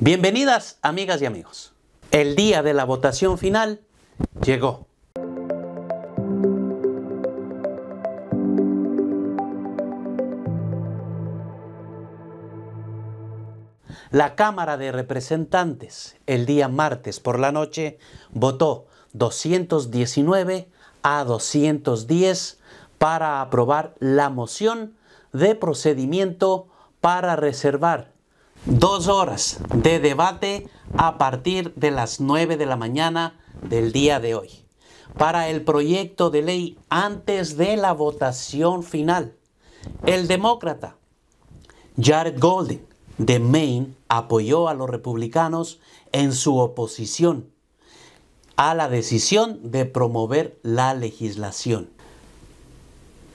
Bienvenidas amigas y amigos. El día de la votación final llegó. La Cámara de Representantes el día martes por la noche votó 219 a 210 para aprobar la moción de procedimiento para reservar Dos horas de debate a partir de las 9 de la mañana del día de hoy para el proyecto de ley antes de la votación final. El demócrata Jared Golden de Maine apoyó a los republicanos en su oposición a la decisión de promover la legislación.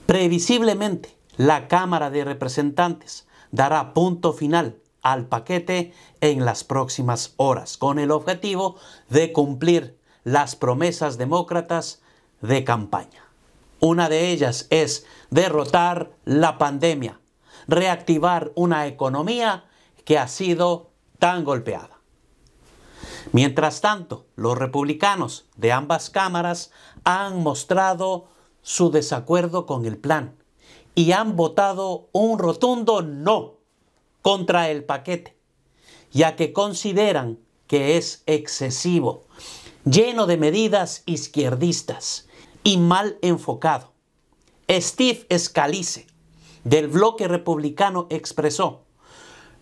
Previsiblemente, la Cámara de Representantes dará punto final al paquete en las próximas horas, con el objetivo de cumplir las promesas demócratas de campaña. Una de ellas es derrotar la pandemia, reactivar una economía que ha sido tan golpeada. Mientras tanto, los republicanos de ambas cámaras han mostrado su desacuerdo con el plan y han votado un rotundo no contra el paquete, ya que consideran que es excesivo, lleno de medidas izquierdistas y mal enfocado. Steve Scalise, del bloque republicano, expresó,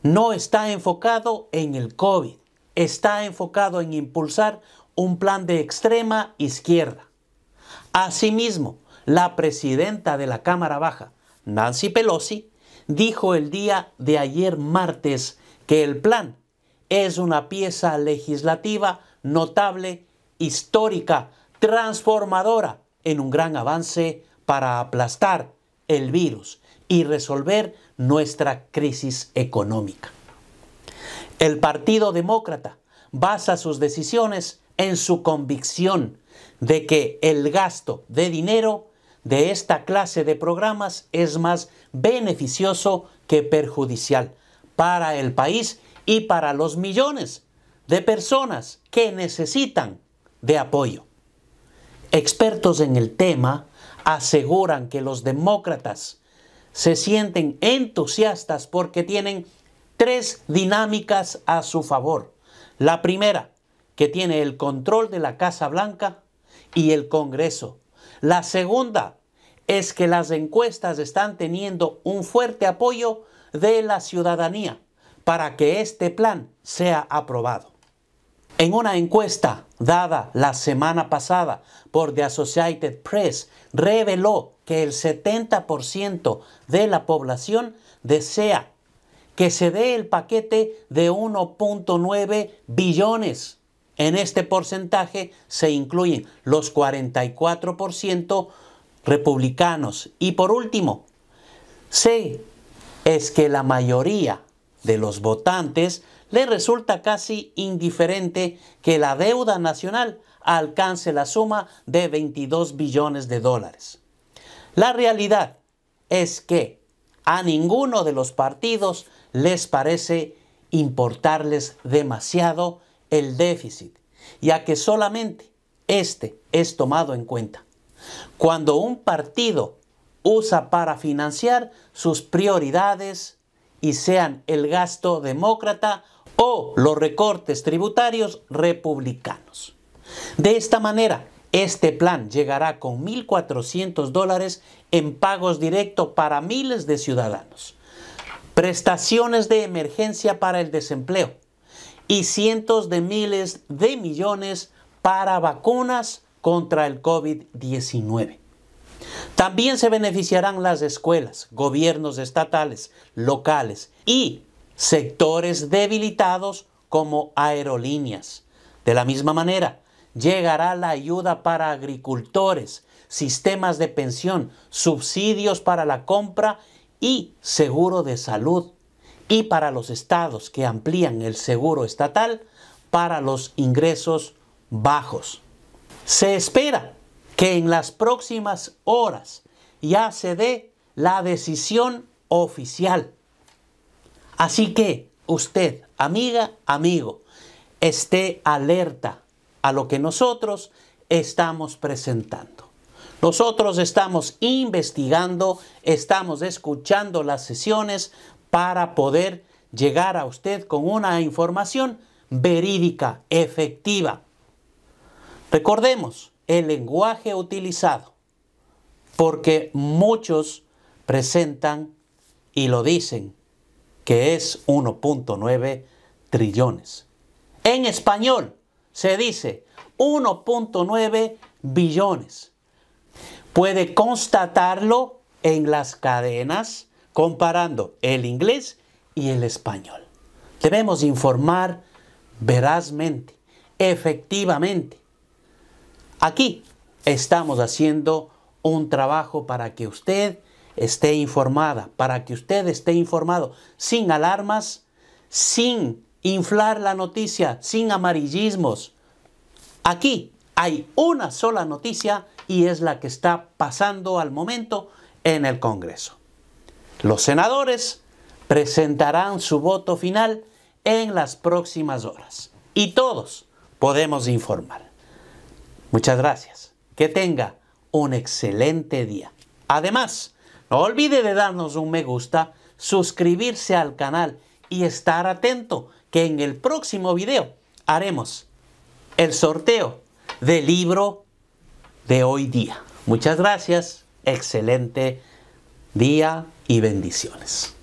no está enfocado en el COVID, está enfocado en impulsar un plan de extrema izquierda. Asimismo, la presidenta de la Cámara Baja, Nancy Pelosi, dijo el día de ayer martes que el plan es una pieza legislativa notable, histórica, transformadora en un gran avance para aplastar el virus y resolver nuestra crisis económica. El Partido Demócrata basa sus decisiones en su convicción de que el gasto de dinero de esta clase de programas es más beneficioso que perjudicial para el país y para los millones de personas que necesitan de apoyo. Expertos en el tema aseguran que los demócratas se sienten entusiastas porque tienen tres dinámicas a su favor. La primera, que tiene el control de la Casa Blanca y el Congreso, la segunda es que las encuestas están teniendo un fuerte apoyo de la ciudadanía para que este plan sea aprobado. En una encuesta dada la semana pasada por The Associated Press, reveló que el 70% de la población desea que se dé el paquete de 1.9 billones en este porcentaje se incluyen los 44% republicanos. Y por último, C es que la mayoría de los votantes le resulta casi indiferente que la deuda nacional alcance la suma de 22 billones de dólares. La realidad es que a ninguno de los partidos les parece importarles demasiado el déficit, ya que solamente este es tomado en cuenta. Cuando un partido usa para financiar sus prioridades y sean el gasto demócrata o los recortes tributarios republicanos. De esta manera, este plan llegará con 1.400 dólares en pagos directos para miles de ciudadanos. Prestaciones de emergencia para el desempleo y cientos de miles de millones para vacunas contra el COVID-19. También se beneficiarán las escuelas, gobiernos estatales, locales y sectores debilitados como aerolíneas. De la misma manera, llegará la ayuda para agricultores, sistemas de pensión, subsidios para la compra y seguro de salud y para los estados que amplían el seguro estatal para los ingresos bajos. Se espera que en las próximas horas ya se dé la decisión oficial. Así que usted, amiga, amigo, esté alerta a lo que nosotros estamos presentando. Nosotros estamos investigando, estamos escuchando las sesiones para poder llegar a usted con una información verídica, efectiva. Recordemos el lenguaje utilizado, porque muchos presentan y lo dicen que es 1.9 trillones. En español se dice 1.9 billones. Puede constatarlo en las cadenas comparando el inglés y el español. Debemos informar verazmente, efectivamente. Aquí estamos haciendo un trabajo para que usted esté informada, para que usted esté informado, sin alarmas, sin inflar la noticia, sin amarillismos. Aquí hay una sola noticia y es la que está pasando al momento en el Congreso. Los senadores presentarán su voto final en las próximas horas y todos podemos informar. Muchas gracias. Que tenga un excelente día. Además, no olvide de darnos un me gusta, suscribirse al canal y estar atento que en el próximo video haremos el sorteo del libro de hoy día. Muchas gracias. Excelente día y bendiciones.